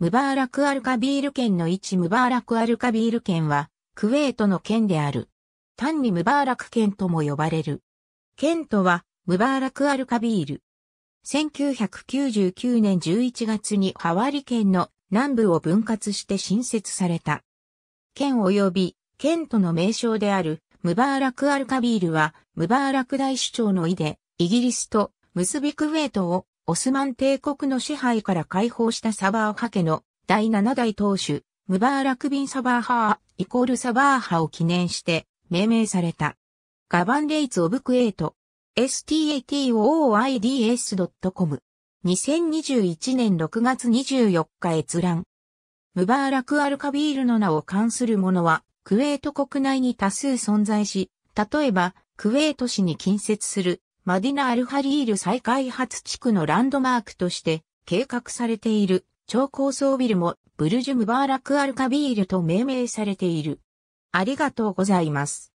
ムバーラクアルカビール県の位置ムバーラクアルカビール県は、クウェートの県である。単にムバーラク県とも呼ばれる。県とは、ムバーラクアルカビール。1999年11月にハワリ県の南部を分割して新設された。県及び、県との名称である、ムバーラクアルカビールは、ムバーラク大首長の意で、イギリスと結びクウェートをオスマン帝国の支配から解放したサバーハ家の第7代当主、ムバーラクビンサバーハーイコールサバーハを記念して命名された。ガバンレイツオブクエイト s t a t o i d s c o m 2021年6月24日閲覧。ムバーラク・アルカビールの名を冠するものは、クウェート国内に多数存在し、例えば、クウェート市に近接するマディナ・アルハリール再開発地区のランドマークとして計画されている超高層ビルもブルジュ・ムバーラク・アルカビールと命名されている。ありがとうございます。